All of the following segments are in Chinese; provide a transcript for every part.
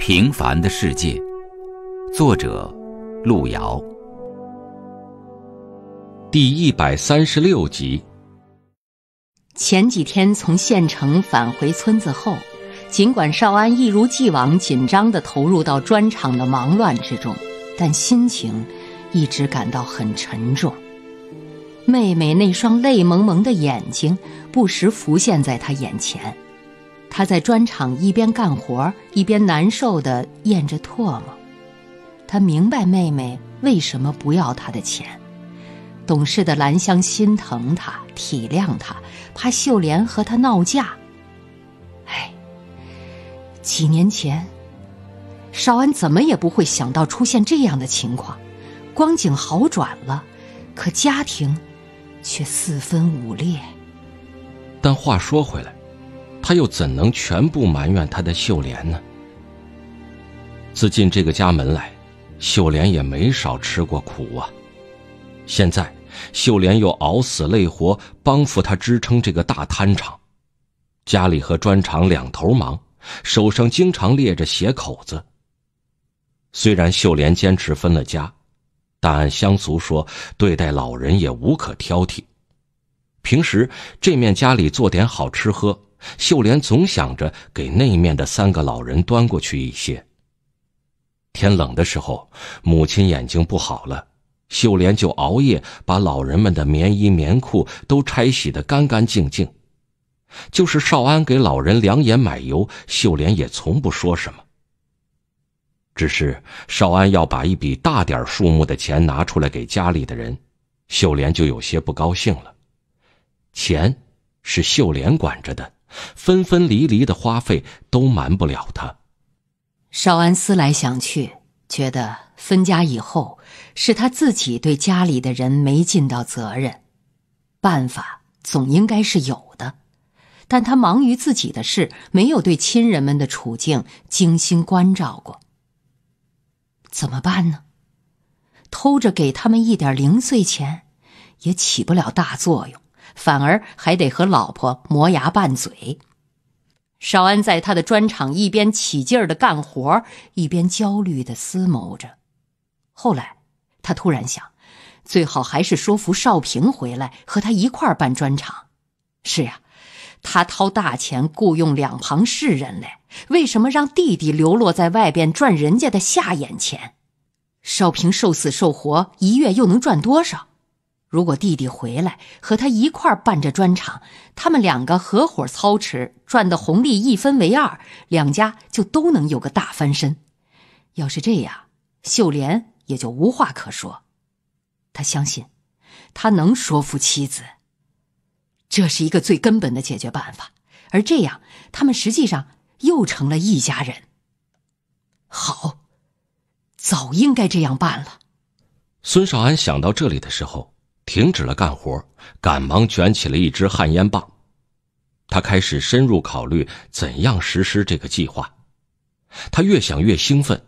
《平凡的世界》，作者路遥，第一百三十六集。前几天从县城返回村子后，尽管少安一如既往紧张的投入到砖厂的忙乱之中，但心情一直感到很沉重。妹妹那双泪蒙蒙的眼睛不时浮现在他眼前。他在砖厂一边干活一边难受的咽着唾沫。他明白妹妹为什么不要他的钱，懂事的兰香心疼他，体谅他，怕秀莲和他闹架。哎，几年前，少安怎么也不会想到出现这样的情况。光景好转了，可家庭却四分五裂。但话说回来。他又怎能全部埋怨他的秀莲呢？自进这个家门来，秀莲也没少吃过苦啊。现在，秀莲又熬死累活帮扶他支撑这个大摊场，家里和砖厂两头忙，手上经常裂着血口子。虽然秀莲坚持分了家，但按乡俗说对待老人也无可挑剔。平时这面家里做点好吃喝。秀莲总想着给那面的三个老人端过去一些。天冷的时候，母亲眼睛不好了，秀莲就熬夜把老人们的棉衣棉裤都拆洗的干干净净。就是少安给老人两眼买油，秀莲也从不说什么。只是少安要把一笔大点数目的钱拿出来给家里的人，秀莲就有些不高兴了。钱，是秀莲管着的。分分离离的花费都瞒不了他。少安思来想去，觉得分家以后是他自己对家里的人没尽到责任。办法总应该是有的，但他忙于自己的事，没有对亲人们的处境精心关照过。怎么办呢？偷着给他们一点零碎钱，也起不了大作用。反而还得和老婆磨牙拌嘴。少安在他的砖厂一边起劲儿的干活，一边焦虑的思谋着。后来，他突然想，最好还是说服少平回来和他一块儿办砖厂。是呀，他掏大钱雇佣两旁世人来，为什么让弟弟流落在外边赚人家的下眼钱？少平受死受活，一月又能赚多少？如果弟弟回来和他一块办这砖厂，他们两个合伙操持，赚的红利一分为二，两家就都能有个大翻身。要是这样，秀莲也就无话可说。他相信，他能说服妻子。这是一个最根本的解决办法，而这样，他们实际上又成了一家人。好，早应该这样办了。孙少安想到这里的时候。停止了干活，赶忙卷起了一支旱烟棒。他开始深入考虑怎样实施这个计划。他越想越兴奋。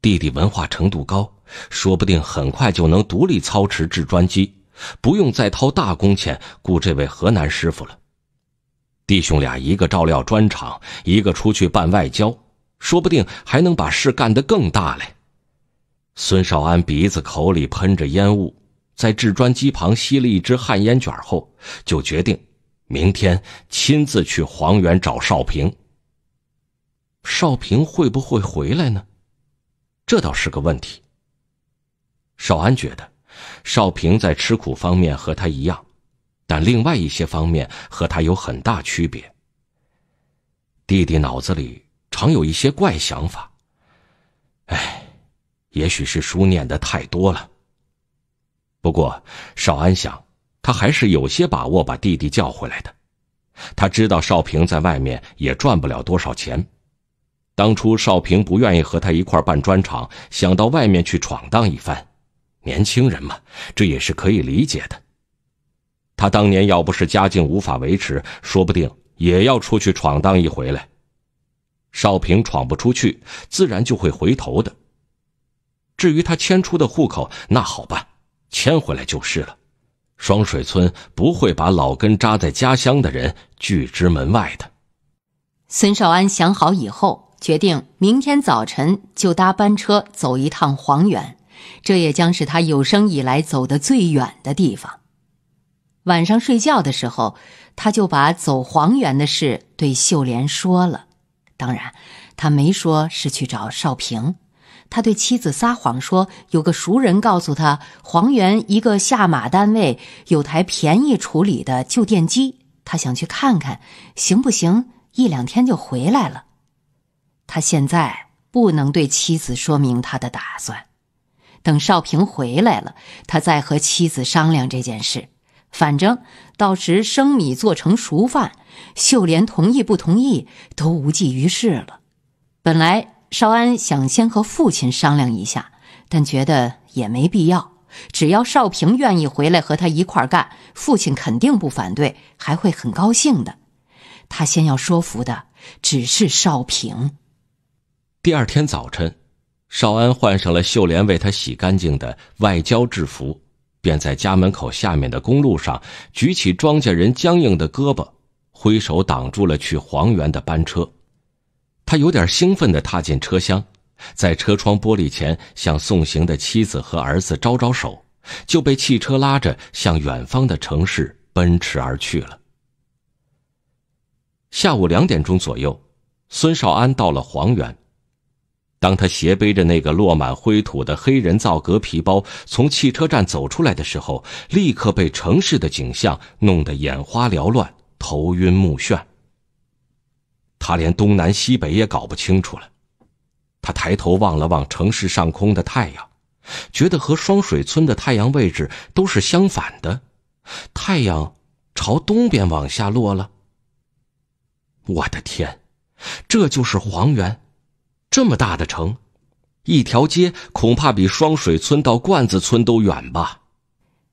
弟弟文化程度高，说不定很快就能独立操持制砖机，不用再掏大工钱雇这位河南师傅了。弟兄俩一个照料砖厂，一个出去办外交，说不定还能把事干得更大嘞。孙少安鼻子口里喷着烟雾。在制砖机旁吸了一支旱烟卷后，就决定明天亲自去黄原找少平。少平会不会回来呢？这倒是个问题。少安觉得，少平在吃苦方面和他一样，但另外一些方面和他有很大区别。弟弟脑子里常有一些怪想法。哎，也许是书念的太多了。不过，少安想，他还是有些把握把弟弟叫回来的。他知道少平在外面也赚不了多少钱。当初少平不愿意和他一块办砖厂，想到外面去闯荡一番。年轻人嘛，这也是可以理解的。他当年要不是家境无法维持，说不定也要出去闯荡一回来。少平闯不出去，自然就会回头的。至于他迁出的户口，那好办。迁回来就是了，双水村不会把老根扎在家乡的人拒之门外的。孙少安想好以后，决定明天早晨就搭班车走一趟黄原，这也将是他有生以来走的最远的地方。晚上睡觉的时候，他就把走黄原的事对秀莲说了，当然，他没说是去找少平。他对妻子撒谎说，有个熟人告诉他，黄源一个下马单位有台便宜处理的旧电机，他想去看看，行不行？一两天就回来了。他现在不能对妻子说明他的打算，等少平回来了，他再和妻子商量这件事。反正到时生米做成熟饭，秀莲同意不同意都无济于事了。本来。少安想先和父亲商量一下，但觉得也没必要。只要少平愿意回来和他一块干，父亲肯定不反对，还会很高兴的。他先要说服的只是少平。第二天早晨，少安换上了秀莲为他洗干净的外交制服，便在家门口下面的公路上举起庄稼人僵硬的胳膊，挥手挡住了去黄原的班车。他有点兴奋地踏进车厢，在车窗玻璃前向送行的妻子和儿子招招手，就被汽车拉着向远方的城市奔驰而去了。下午两点钟左右，孙少安到了黄原。当他斜背着那个落满灰土的黑人造革皮包从汽车站走出来的时候，立刻被城市的景象弄得眼花缭乱、头晕目眩。他连东南西北也搞不清楚了。他抬头望了望城市上空的太阳，觉得和双水村的太阳位置都是相反的。太阳朝东边往下落了。我的天，这就是黄原，这么大的城，一条街恐怕比双水村到罐子村都远吧。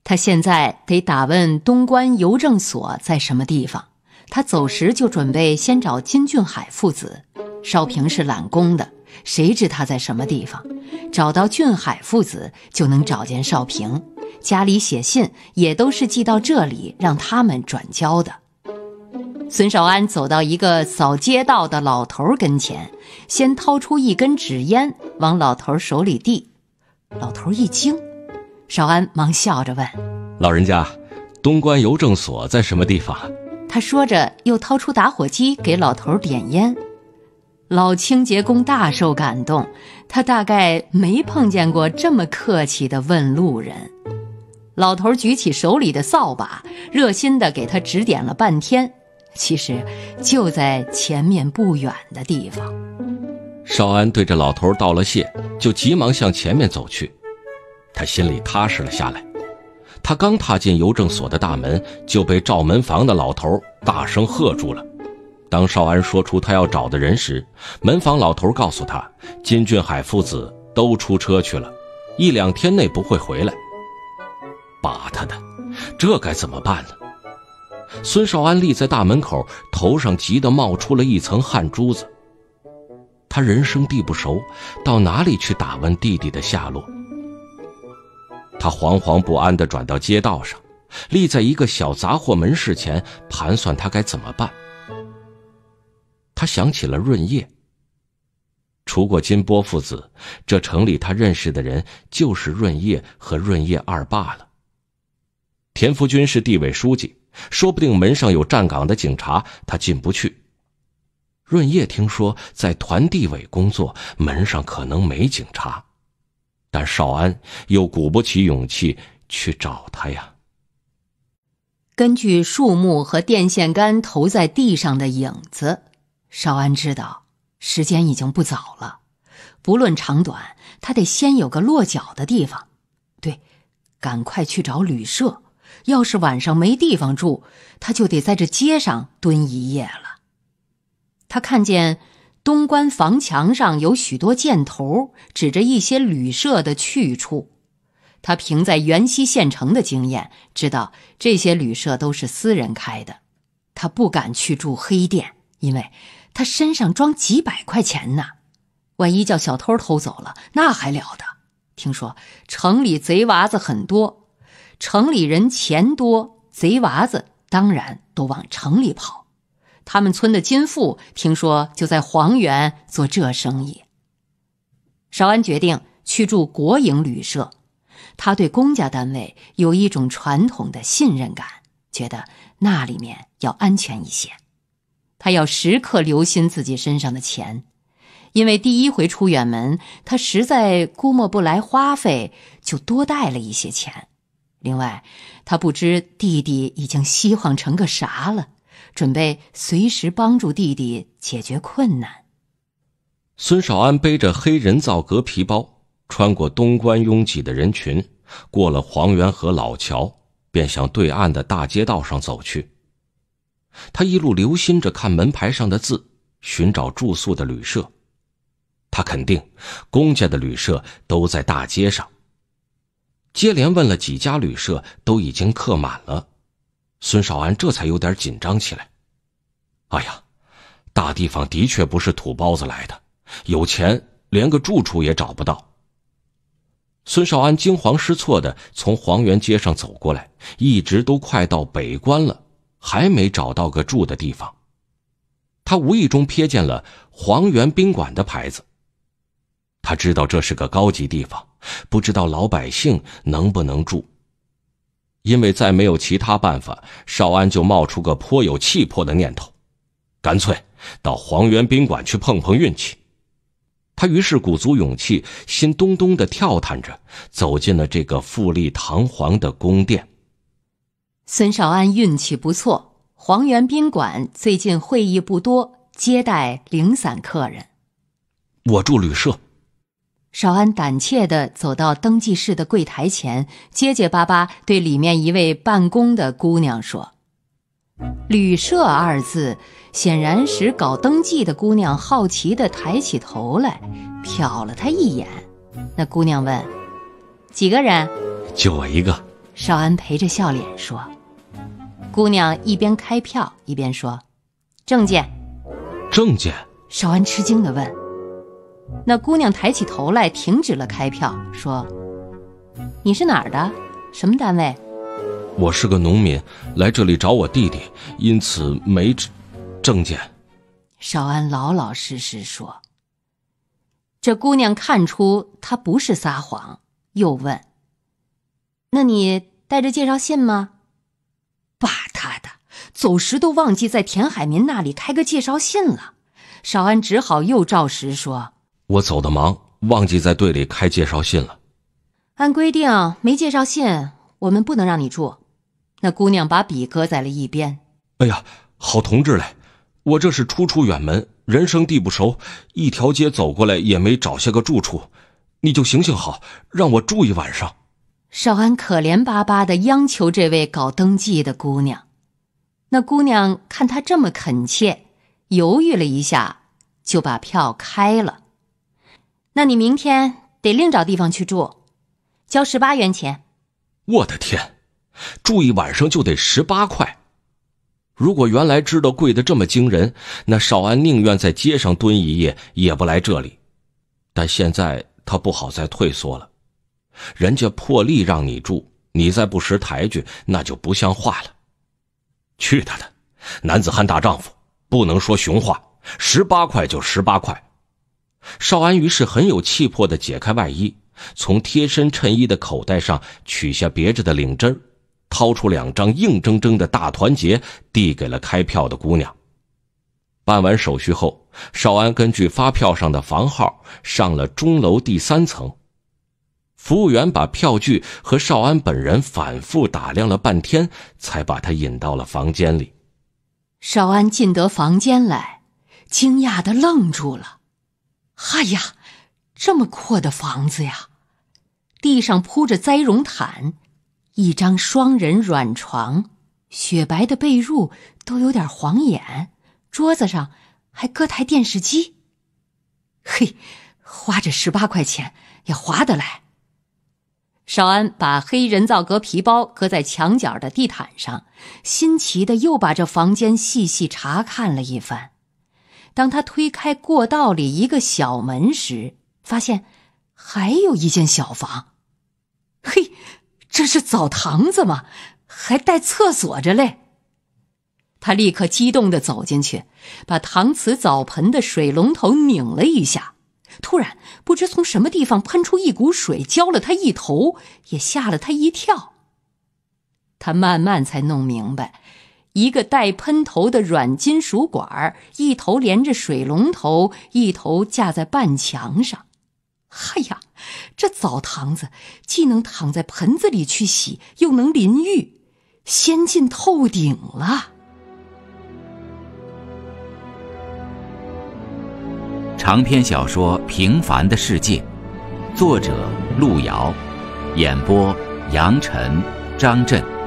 他现在得打问东关邮政所在什么地方。他走时就准备先找金俊海父子，少平是揽工的，谁知他在什么地方？找到俊海父子就能找见少平。家里写信也都是寄到这里让他们转交的。孙少安走到一个扫街道的老头跟前，先掏出一根纸烟往老头手里递，老头一惊，少安忙笑着问：“老人家，东关邮政所在什么地方？”他说着，又掏出打火机给老头点烟。老清洁工大受感动，他大概没碰见过这么客气的问路人。老头举起手里的扫把，热心地给他指点了半天。其实就在前面不远的地方。少安对着老头道了谢，就急忙向前面走去。他心里踏实了下来。他刚踏进邮政所的大门，就被照门房的老头大声喝住了。当少安说出他要找的人时，门房老头告诉他，金俊海父子都出车去了，一两天内不会回来。把他的，这该怎么办呢？孙少安立在大门口，头上急得冒出了一层汗珠子。他人生地不熟，到哪里去打问弟弟的下落？他惶惶不安的转到街道上，立在一个小杂货门市前，盘算他该怎么办。他想起了润叶。除过金波父子，这城里他认识的人就是润叶和润叶二爸了。田福军是地委书记，说不定门上有站岗的警察，他进不去。润叶听说在团地委工作，门上可能没警察。但少安又鼓不起勇气去找他呀。根据树木和电线杆投在地上的影子，少安知道时间已经不早了。不论长短，他得先有个落脚的地方。对，赶快去找旅社。要是晚上没地方住，他就得在这街上蹲一夜了。他看见。东关房墙上有许多箭头指着一些旅社的去处，他凭在元溪县城的经验知道，这些旅社都是私人开的。他不敢去住黑店，因为他身上装几百块钱呢，万一叫小偷偷走了，那还了得？听说城里贼娃子很多，城里人钱多，贼娃子当然都往城里跑。他们村的金富听说就在黄原做这生意。少安决定去住国营旅社，他对公家单位有一种传统的信任感，觉得那里面要安全一些。他要时刻留心自己身上的钱，因为第一回出远门，他实在估摸不来花费，就多带了一些钱。另外，他不知弟弟已经希望成个啥了。准备随时帮助弟弟解决困难。孙少安背着黑人造革皮包，穿过东关拥挤的人群，过了黄源河老桥，便向对岸的大街道上走去。他一路留心着看门牌上的字，寻找住宿的旅社。他肯定公家的旅社都在大街上。接连问了几家旅社，都已经客满了。孙少安这才有点紧张起来。哎呀，大地方的确不是土包子来的，有钱连个住处也找不到。孙少安惊慌失措的从黄园街上走过来，一直都快到北关了，还没找到个住的地方。他无意中瞥见了黄园宾馆的牌子，他知道这是个高级地方，不知道老百姓能不能住。因为再没有其他办法，少安就冒出个颇有气魄的念头，干脆到黄源宾馆去碰碰运气。他于是鼓足勇气，心咚咚的跳探着，走进了这个富丽堂皇的宫殿。孙少安运气不错，黄源宾馆最近会议不多，接待零散客人。我住旅社。少安胆怯地走到登记室的柜台前，结结巴巴对里面一位办公的姑娘说：“旅社二字，显然使搞登记的姑娘好奇地抬起头来，瞟了他一眼。那姑娘问：‘几个人？’就我一个。”少安陪着笑脸说。姑娘一边开票一边说：“证件。”“证件。”少安吃惊地问。那姑娘抬起头来，停止了开票，说：“你是哪儿的？什么单位？”“我是个农民，来这里找我弟弟，因此没证证件。”少安老老实实说。这姑娘看出他不是撒谎，又问：“那你带着介绍信吗？”“把他的，走时都忘记在田海民那里开个介绍信了。”少安只好又照实说。我走的忙，忘记在队里开介绍信了。按规定没介绍信，我们不能让你住。那姑娘把笔搁在了一边。哎呀，好同志嘞，我这是初出远门，人生地不熟，一条街走过来也没找下个住处，你就行行好，让我住一晚上。少安可怜巴巴地央求这位搞登记的姑娘。那姑娘看他这么恳切，犹豫了一下，就把票开了。那你明天得另找地方去住，交十八元钱。我的天，住一晚上就得十八块！如果原来知道贵的这么惊人，那少安宁愿在街上蹲一夜也不来这里。但现在他不好再退缩了，人家破例让你住，你再不识抬举，那就不像话了。去他的，男子汉大丈夫不能说雄话，十八块就十八块。少安于是很有气魄地解开外衣，从贴身衬衣的口袋上取下别着的领针，掏出两张硬铮铮的大团结，递给了开票的姑娘。办完手续后，少安根据发票上的房号上了钟楼第三层。服务员把票据和少安本人反复打量了半天，才把他引到了房间里。少安进得房间来，惊讶的愣住了。哎呀，这么阔的房子呀！地上铺着栽绒毯，一张双人软床，雪白的被褥都有点晃眼。桌子上还搁台电视机。嘿，花这十八块钱也划得来。少安把黑人造革皮包搁在墙角的地毯上，新奇的又把这房间细细查看了一番。当他推开过道里一个小门时，发现还有一间小房。嘿，这是澡堂子吗？还带厕所着嘞！他立刻激动的走进去，把搪瓷澡盆的水龙头拧了一下，突然不知从什么地方喷出一股水，浇了他一头，也吓了他一跳。他慢慢才弄明白。一个带喷头的软金属管一头连着水龙头，一头架在半墙上。哎呀，这澡堂子既能躺在盆子里去洗，又能淋浴，先进透顶了。长篇小说《平凡的世界》，作者路遥，演播杨晨、张震。